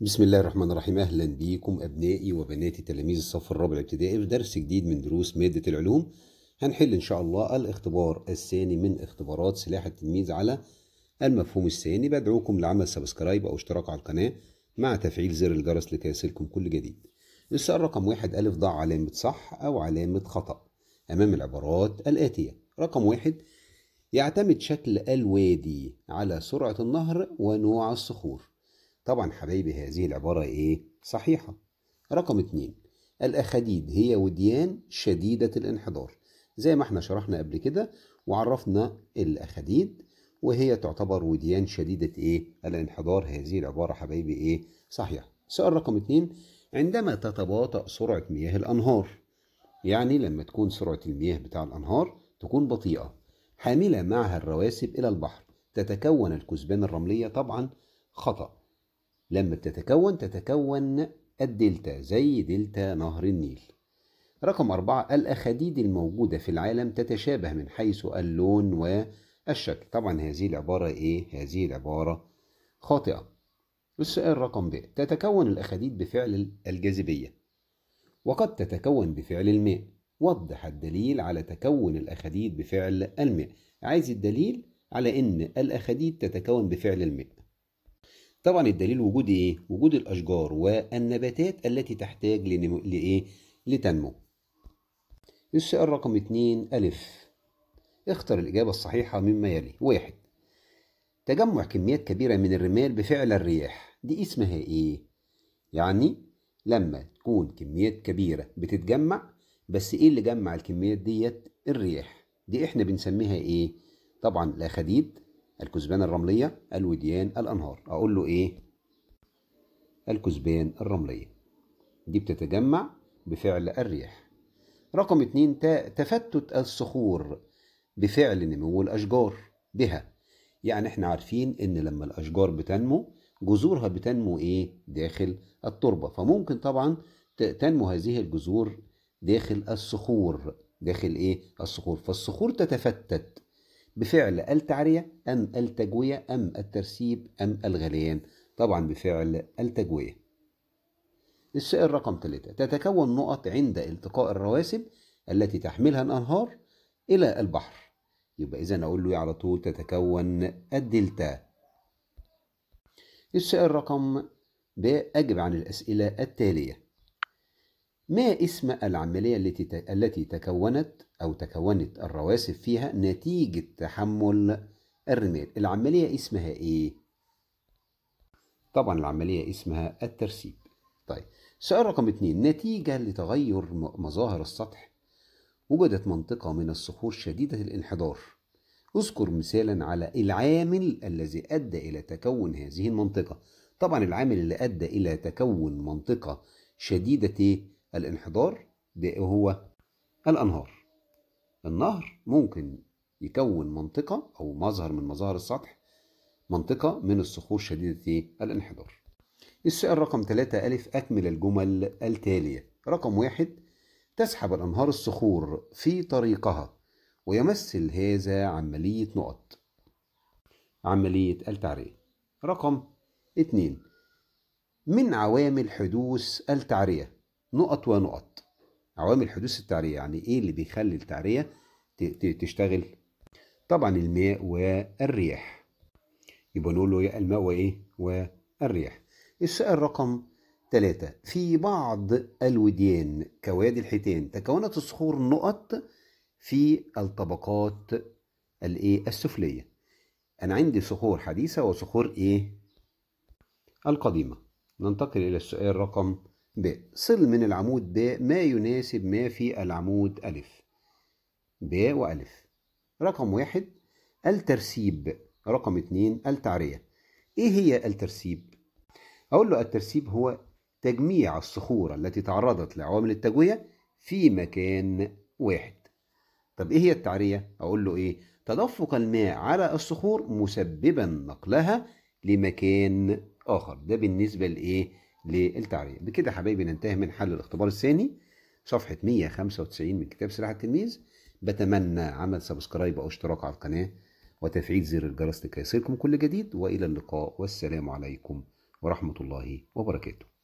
بسم الله الرحمن الرحيم اهلا بيكم ابنائي وبناتي تلاميذ الصف الرابع الابتدائي في درس جديد من دروس ماده العلوم هنحل ان شاء الله الاختبار الثاني من اختبارات سلاح التلميذ على المفهوم الثاني بدعوكم لعمل سبسكرايب او اشتراك على القناه مع تفعيل زر الجرس لكي يصلكم كل جديد السؤال رقم واحد ألف ضع علامة صح أو علامة خطأ أمام العبارات الآتية رقم واحد يعتمد شكل الوادي على سرعة النهر ونوع الصخور طبعا حبايبي هذه العبارة إيه؟ صحيحة رقم اتنين الأخاديد هي وديان شديدة الانحدار زي ما احنا شرحنا قبل كده وعرفنا الأخاديد وهي تعتبر وديان شديدة إيه؟ الانحدار هذه العبارة حبايبي إيه؟ صحيحة سؤال رقم اتنين عندما تتباطأ سرعة مياه الأنهار يعني لما تكون سرعة المياه بتاع الأنهار تكون بطيئة حاملة معها الرواسب إلى البحر تتكون الكثبان الرملية طبعا خطأ لما بتتكون تتكون الدلتا زي دلتا نهر النيل رقم أربعة الأخاديد الموجودة في العالم تتشابه من حيث اللون والشكل طبعا هذه العبارة إيه؟ هذه العبارة خاطئة السؤال رقم ب تتكون الأخاديد بفعل الجاذبية وقد تتكون بفعل الماء وضح الدليل على تكون الأخاديد بفعل الماء عايز الدليل على إن الأخاديد تتكون بفعل الماء طبعا الدليل وجود ايه وجود الاشجار والنباتات التي تحتاج لنمو لايه لتنمو السؤال رقم 2 الف اختر الاجابه الصحيحه مما يلي واحد تجمع كميات كبيره من الرمال بفعل الرياح دي اسمها ايه يعني لما تكون كميات كبيره بتتجمع بس ايه اللي جمع الكميات ديت الرياح دي احنا بنسميها ايه طبعا لا خديد الكثبان الرملية الوديان الأنهار أقول له إيه الكثبان الرملية دي بتتجمع بفعل الرياح رقم اتنين تفتت الصخور بفعل نمو الأشجار بها يعني احنا عارفين ان لما الأشجار بتنمو جذورها بتنمو ايه داخل التربة فممكن طبعا تنمو هذه الجذور داخل الصخور داخل ايه الصخور فالصخور تتفتت بفعل التعرية أم التجوية أم الترسيب أم الغليان طبعا بفعل التجوية السؤال رقم ثلاثة تتكون نقط عند التقاء الرواسب التي تحملها الأنهار إلى البحر يبقى إذا أقول له إيه على طول تتكون الدلتا السؤال رقم ب أجب عن الأسئلة التالية ما اسم العملية التي التي تكونت أو تكونت الرواسب فيها نتيجة تحمل الرمال؟ العملية اسمها إيه؟ طبعا العملية اسمها الترسيب. طيب سؤال رقم اتنين نتيجة لتغير مظاهر السطح وجدت منطقة من الصخور شديدة الانحدار اذكر مثالا على العامل الذي أدى إلى تكون هذه المنطقة طبعا العامل اللي أدى إلى تكون منطقة شديدة الانحدار ده هو الأنهار النهر ممكن يكون منطقة أو مظهر من مظاهر السطح منطقة من الصخور شديدة الانحدار السؤال رقم 3 ألف أكمل الجمل التالية رقم واحد تسحب الأنهار الصخور في طريقها ويمثل هذا عملية نقط عملية التعرية رقم اتنين من عوامل حدوث التعرية نقط ونقط عوامل حدوث التعرية يعني ايه اللي بيخلي التعرية تشتغل طبعا الماء والرياح يبقى نقول له الماء وايه والرياح السؤال رقم ثلاثة في بعض الوديان كوادي الحيتان تكونت الصخور نقط في الطبقات الايه السفلية انا عندي صخور حديثة وصخور ايه القديمة ننتقل الى السؤال رقم ب صل من العمود ب ما يناسب ما في العمود أ ب وألف رقم واحد الترسيب رقم اتنين التعرية ايه هي الترسيب؟ اقول له الترسيب هو تجميع الصخور التي تعرضت لعوامل التجوية في مكان واحد طب ايه هي التعرية؟ اقول له ايه؟ تدفق الماء على الصخور مسببا نقلها لمكان اخر ده بالنسبة لايه؟ للتعرية بكده حبايبي ننتهي من حل الاختبار الثاني صفحة 195 من كتاب سلاح التلميذ بتمنى عمل سبسكرايب أو اشتراك على القناة وتفعيل زر الجرس لكي يصلكم كل جديد وإلى اللقاء والسلام عليكم ورحمة الله وبركاته